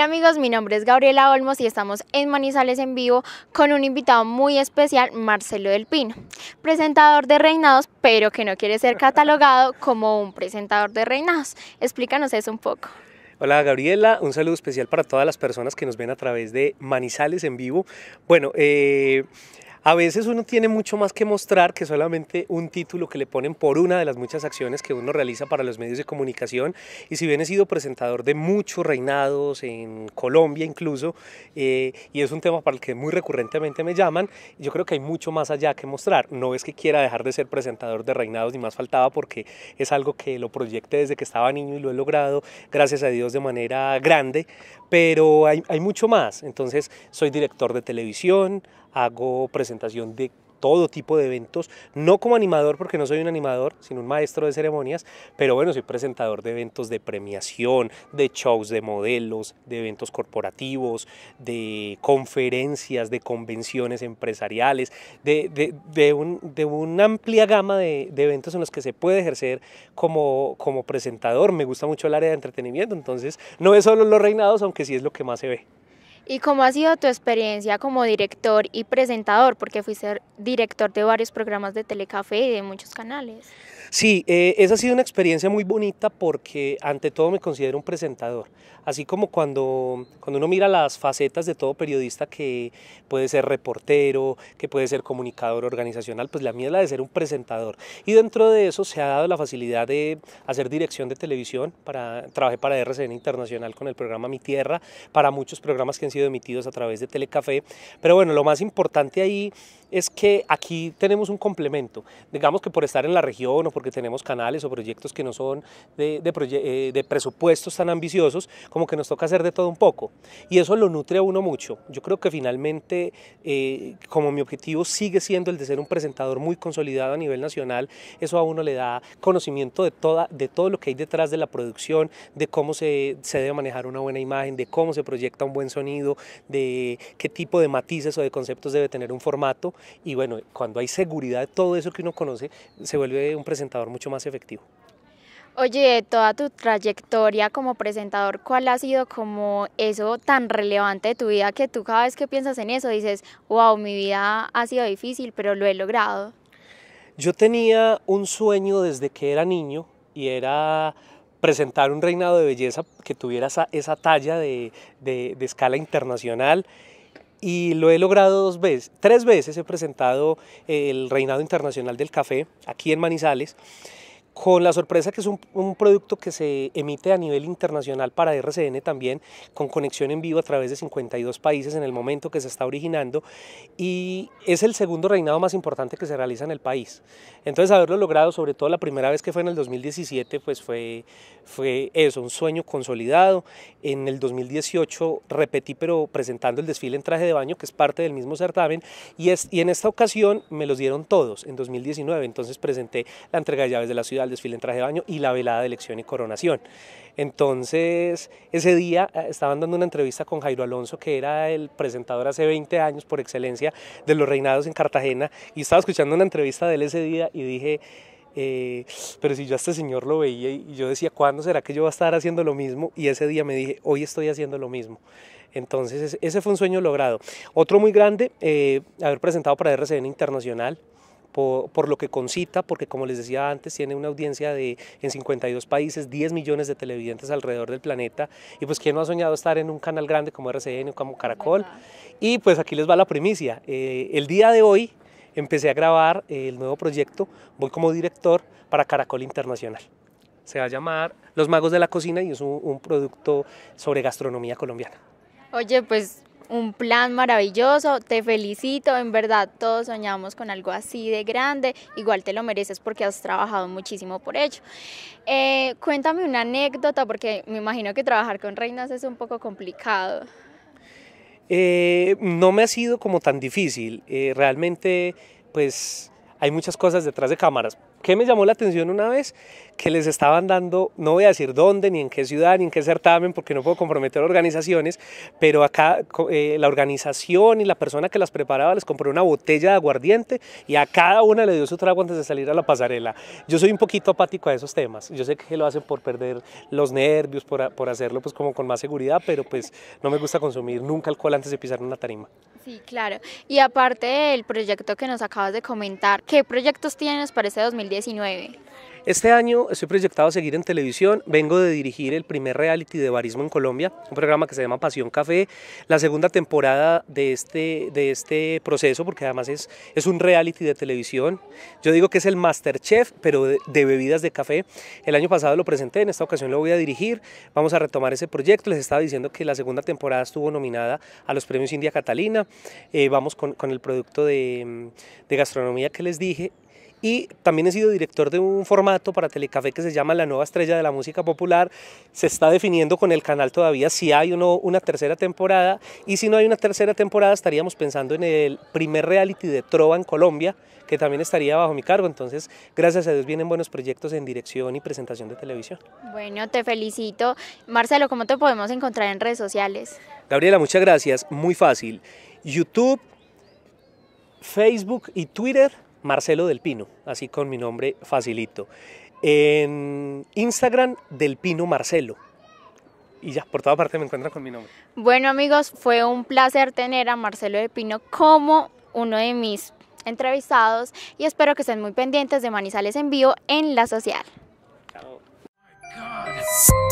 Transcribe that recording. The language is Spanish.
amigos, mi nombre es Gabriela Olmos y estamos en Manizales en vivo con un invitado muy especial, Marcelo del Pino, presentador de Reinados, pero que no quiere ser catalogado como un presentador de Reinados. Explícanos eso un poco. Hola Gabriela, un saludo especial para todas las personas que nos ven a través de Manizales en vivo. Bueno, eh, a veces uno tiene mucho más que mostrar que solamente un título que le ponen por una de las muchas acciones que uno realiza para los medios de comunicación. Y si bien he sido presentador de muchos reinados en Colombia incluso, eh, y es un tema para el que muy recurrentemente me llaman, yo creo que hay mucho más allá que mostrar. No es que quiera dejar de ser presentador de reinados, ni más faltaba, porque es algo que lo proyecté desde que estaba niño y lo he logrado, gracias a Dios, de manera grande. Pero hay, hay mucho más. Entonces, soy director de televisión, hago presentación de todo tipo de eventos, no como animador porque no soy un animador, sino un maestro de ceremonias, pero bueno, soy presentador de eventos de premiación, de shows de modelos, de eventos corporativos, de conferencias, de convenciones empresariales, de, un, de una amplia gama de, eventos en los que se puede ejercer como, como presentador. Me gusta mucho el área de entretenimiento, entonces no es solo los reinados, aunque sí es lo que más se ve. ¿Y cómo ha sido tu experiencia como director y presentador? Porque fuiste director de varios programas de Telecafé y de muchos canales. Sí, eh, esa ha sido una experiencia muy bonita porque ante todo me considero un presentador. Así como cuando, cuando uno mira las facetas de todo periodista que puede ser reportero, que puede ser comunicador organizacional, pues la mía es la de ser un presentador. Y dentro de eso se ha dado la facilidad de hacer dirección de televisión. Para, trabajé para RCN Internacional con el programa Mi Tierra, para muchos programas que han sido emitidos a través de Telecafé. Pero bueno, lo más importante ahí es que aquí tenemos un complemento. Digamos que por estar en la región o porque tenemos canales o proyectos que no son eh, de, presupuestos tan ambiciosos, como que nos toca hacer de todo un poco. Y eso lo nutre a uno mucho. Yo creo que finalmente, eh, como mi objetivo sigue siendo el de ser un presentador muy consolidado a nivel nacional, eso a uno le da conocimiento de, de todo lo que hay detrás de la producción, de cómo se debe manejar una buena imagen, de cómo se proyecta un buen sonido, de qué tipo de matices o de conceptos debe tener un formato y bueno, cuando hay seguridad de todo eso que uno conoce, se vuelve un presentador mucho más efectivo. Oye, toda tu trayectoria como presentador, ¿cuál ha sido como eso tan relevante de tu vida que tú cada vez que piensas en eso dices, wow, mi vida ha sido difícil, pero lo he logrado? Yo tenía un sueño desde que era niño y era presentar un reinado de belleza que tuviera esa, talla de escala internacional y lo he logrado dos veces, tres veces he presentado el Reinado Internacional del Café aquí en Manizales con la sorpresa que es un, producto que se emite a nivel internacional para RCN también, con conexión en vivo a través de 52 países en el momento que se está originando y es el segundo reinado más importante que se realiza en el país. Entonces haberlo logrado, sobre todo la primera vez que fue en el 2017, pues fue, fue eso, un sueño consolidado. En el 2018 repetí pero presentando el desfile en traje de baño, que es parte del mismo certamen, y, es, y en esta ocasión me los dieron todos en 2019, entonces presenté la entrega de llaves de la ciudad, el desfile en traje de baño y la velada de elección y coronación. Entonces, ese día eh, estaban dando una entrevista con Jairo Alonso, que era el presentador hace 20 años por excelencia de los reinados en Cartagena, y estaba escuchando una entrevista de él ese día y dije, eh, pero si yo a este señor lo veía y yo decía, ¿cuándo será que yo va a estar haciendo lo mismo? Y ese día me dije, hoy estoy haciendo lo mismo. Entonces, ese fue un sueño logrado. Otro muy grande, eh, haber presentado para RCN Internacional por, lo que concita, porque como les decía antes, tiene una audiencia de, en 52 países, 10 millones de televidentes alrededor del planeta, y pues quién no ha soñado estar en un canal grande como RCN o como Caracol, y pues aquí les va la primicia, eh, el día de hoy empecé a grabar eh, el nuevo proyecto, voy como director para Caracol Internacional se va a llamar Los Magos de la Cocina y es un, un, producto sobre gastronomía colombiana. Oye, pues un plan maravilloso, te felicito, en verdad todos soñamos con algo así de grande, igual te lo mereces porque has trabajado muchísimo por ello. Eh, cuéntame una anécdota porque me imagino que trabajar con reinas es un poco complicado. Eh, no me ha sido como tan difícil, eh, realmente pues hay muchas cosas detrás de cámaras. ¿Qué me llamó la atención una vez? que les estaban dando, no voy a decir dónde, ni en qué ciudad, ni en qué certamen, porque no puedo comprometer organizaciones, pero acá eh, la organización y la persona que las preparaba les compró una botella de aguardiente y a cada una le dio su trago antes de salir a la pasarela. Yo soy un poquito apático a esos temas, yo sé que lo hacen por perder los nervios, por, hacerlo pues como con más seguridad, pero pues no me gusta consumir nunca alcohol antes de pisar una tarima. Sí, claro. Y aparte del proyecto que nos acabas de comentar, ¿qué proyectos tienes para este 2019? Este año estoy proyectado a seguir en televisión. Vengo de dirigir el primer reality de barismo en Colombia, un programa que se llama Pasión Café. La segunda temporada de este, de este proceso, porque además es, es un reality de televisión. Yo digo que es el Masterchef, pero de, bebidas de café. El año pasado lo presenté, en esta ocasión lo voy a dirigir. Vamos a retomar ese proyecto. Les estaba diciendo que la segunda temporada estuvo nominada a los premios India Catalina. Eh, vamos con, el producto de, de gastronomía que les dije y también he sido director de un formato para Telecafé que se llama La Nueva Estrella de la Música Popular. Se está definiendo con el canal todavía si hay no una tercera temporada y si no hay una tercera temporada estaríamos pensando en el primer reality de Trova en Colombia que también estaría bajo mi cargo. Entonces, gracias a Dios vienen buenos proyectos en dirección y presentación de televisión. Bueno, te felicito. Marcelo, ¿cómo te podemos encontrar en redes sociales? Gabriela, muchas gracias. Muy fácil. YouTube, Facebook y Twitter Marcelo del Pino, así con mi nombre facilito. En Instagram del Pino Marcelo. Y ya, por toda parte me encuentran con mi nombre. Bueno amigos, fue un placer tener a Marcelo del Pino como uno de mis entrevistados y espero que estén muy pendientes de Manizales en vivo en la social. Oh